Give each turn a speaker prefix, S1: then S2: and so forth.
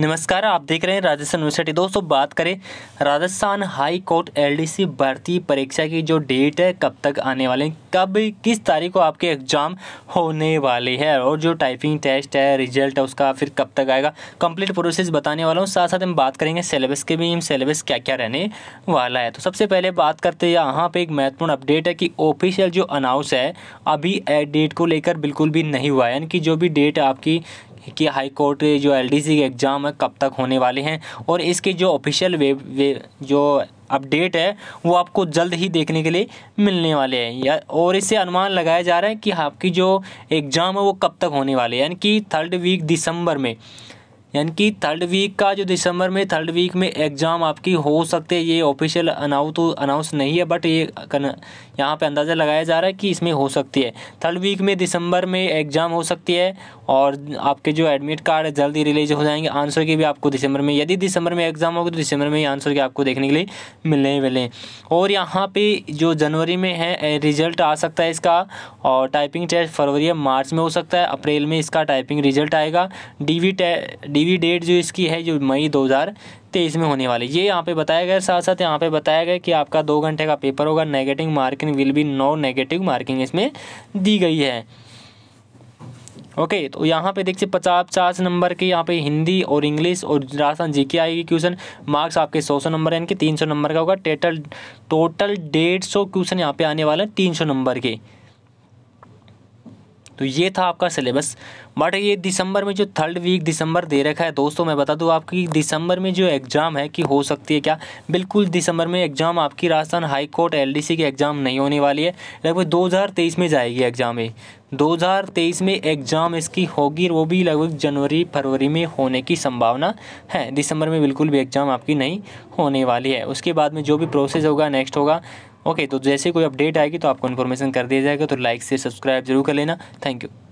S1: नमस्कार आप देख रहे हैं राजस्थान यूनिवर्सिटी दोस्तों बात करें राजस्थान हाई कोर्ट एलडीसी भर्ती परीक्षा की जो डेट है कब तक आने वाले हैं कब किस तारीख को आपके एग्ज़ाम होने वाले हैं और जो टाइपिंग टेस्ट है रिजल्ट है उसका फिर कब तक आएगा कंप्लीट प्रोसेस बताने वाला हूँ साथ साथ हम बात करेंगे सिलेबस के भी सिलेबस क्या क्या रहने वाला है तो सबसे पहले बात करते हैं यहाँ पर एक महत्वपूर्ण अपडेट है कि ऑफिशियल जो अनाउंस है अभी डेट को लेकर बिल्कुल भी नहीं हुआ है यानी कि जो भी डेट आपकी कि हाई कोर्ट जो एलडीसी के एग्ज़ाम है कब तक होने वाले हैं और इसके जो ऑफिशियल वेब वे जो अपडेट है वो आपको जल्द ही देखने के लिए मिलने वाले हैं या और इससे अनुमान लगाया जा रहा है कि आपकी जो एग्ज़ाम है वो कब तक होने वाले हैं यानी कि थर्ड वीक दिसंबर में यानी कि थर्ड वीक का जो दिसंबर में थर्ड वीक में एग्ज़ाम आपकी हो सकते हैं ये ऑफिशियल अनाउ तो अनाउंस नहीं है बट ये यहाँ पे अंदाज़ा लगाया जा रहा है कि इसमें हो सकती है थर्ड वीक में दिसंबर में एग्ज़ाम हो सकती है और आपके जो एडमिट कार्ड है जल्दी रिलीज हो जाएंगे आंसर के भी आपको दिसंबर में यदि दिसंबर में एग्ज़ाम होगी तो दिसंबर में आंसर के आपको देखने के लिए मिलने मिले और यहाँ पर जो जनवरी में है रिजल्ट आ सकता है इसका और टाइपिंग टेस्ट फरवरी या मार्च में हो सकता है अप्रैल में इसका टाइपिंग रिजल्ट आएगा डी वी डीवी डेट जो इसकी है जो मई 2023 में होने वाली ये यहाँ पे बताया गया साथ साथ यहाँ पे बताया गया कि आपका दो घंटे का पेपर होगा negative marking will be no negative marking इसमें दी गई है ओके okay, तो यहाँ पे देखिए पचास पचास नंबर के यहाँ पे हिंदी और इंग्लिश और राजस्थान जी के आएगी क्वेश्चन मार्क्स आपके सौ सौ नंबर यानी कि तीन सौ नंबर का होगा टोटल टोटल डेढ़ सौ क्वेश्चन यहाँ पे आने वाले हैं तीन सौ नंबर के तो ये था आपका सिलेबस बट ये दिसंबर में जो थर्ड वीक दिसंबर दे रखा है दोस्तों मैं बता दूँ आपकी दिसंबर में जो एग्ज़ाम है कि हो सकती है क्या बिल्कुल दिसंबर में एग्ज़ाम आपकी राजस्थान हाई कोर्ट एलडीसी के एग्ज़ाम नहीं होने वाली है लगभग 2023 में जाएगी एग्ज़ाम ये 2023 में एग्ज़ाम इसकी होगी वो भी लगभग जनवरी फरवरी में होने की संभावना है दिसंबर में बिल्कुल भी एग्ज़ाम आपकी नहीं होने वाली है उसके बाद में जो भी प्रोसेस होगा नेक्स्ट होगा ओके तो जैसे कोई अपडेट आएगी तो आपको इन्फॉर्मेशन कर दिया जाएगा तो लाइक से सब्सक्राइब जरूर कर लेना थैंक यू